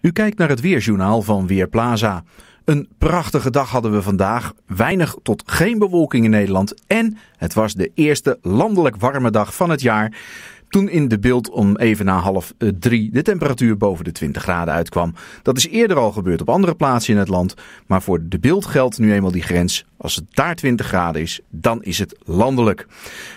U kijkt naar het weerjournaal van Weerplaza. Een prachtige dag hadden we vandaag. Weinig tot geen bewolking in Nederland. En het was de eerste landelijk warme dag van het jaar. Toen in de beeld om even na half eh, drie de temperatuur boven de 20 graden uitkwam. Dat is eerder al gebeurd op andere plaatsen in het land. Maar voor de beeld geldt nu eenmaal die grens als het daar 20 graden is, dan is het landelijk.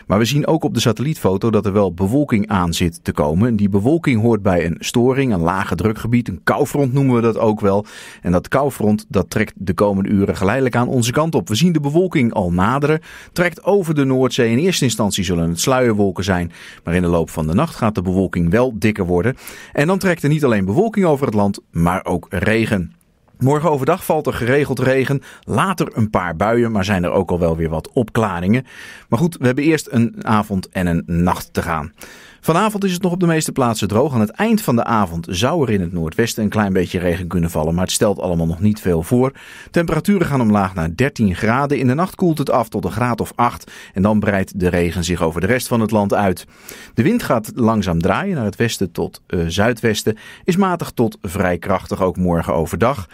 Maar we zien ook op de satellietfoto dat er wel bewolking aan zit te komen. En die bewolking hoort bij een storing, een lage drukgebied, een koufront noemen we dat ook wel. En dat koufront dat trekt de komende uren geleidelijk aan onze kant op. We zien de bewolking al naderen, trekt over de Noordzee. In eerste instantie zullen het sluierwolken zijn, maar in de loop van de nacht gaat de bewolking wel dikker worden. En dan trekt er niet alleen bewolking over het land, maar ook regen. Morgen overdag valt er geregeld regen. Later een paar buien, maar zijn er ook al wel weer wat opklaringen. Maar goed, we hebben eerst een avond en een nacht te gaan. Vanavond is het nog op de meeste plaatsen droog. Aan het eind van de avond zou er in het noordwesten een klein beetje regen kunnen vallen. Maar het stelt allemaal nog niet veel voor. Temperaturen gaan omlaag naar 13 graden. In de nacht koelt het af tot een graad of 8. En dan breidt de regen zich over de rest van het land uit. De wind gaat langzaam draaien naar het westen tot eh, zuidwesten. Is matig tot vrij krachtig ook morgen overdag.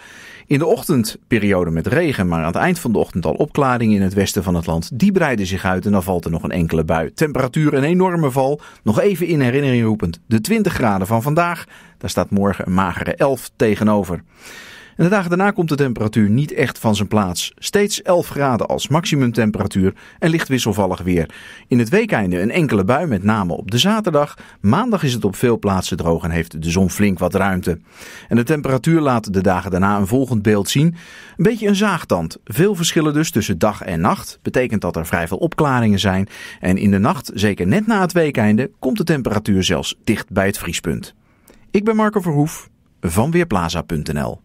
In de ochtendperiode met regen, maar aan het eind van de ochtend al opklaringen in het westen van het land. Die breiden zich uit en dan valt er nog een enkele bui. Temperatuur een enorme val. Nog even in herinnering roepend. De 20 graden van vandaag, daar staat morgen een magere 11 tegenover. En de dagen daarna komt de temperatuur niet echt van zijn plaats. Steeds 11 graden als maximumtemperatuur en licht wisselvallig weer. In het weekeinde een enkele bui, met name op de zaterdag. Maandag is het op veel plaatsen droog en heeft de zon flink wat ruimte. En de temperatuur laat de dagen daarna een volgend beeld zien. Een beetje een zaagtand. Veel verschillen dus tussen dag en nacht. Betekent dat er vrij veel opklaringen zijn. En in de nacht, zeker net na het weekeinde, komt de temperatuur zelfs dicht bij het vriespunt. Ik ben Marco Verhoef van Weerplaza.nl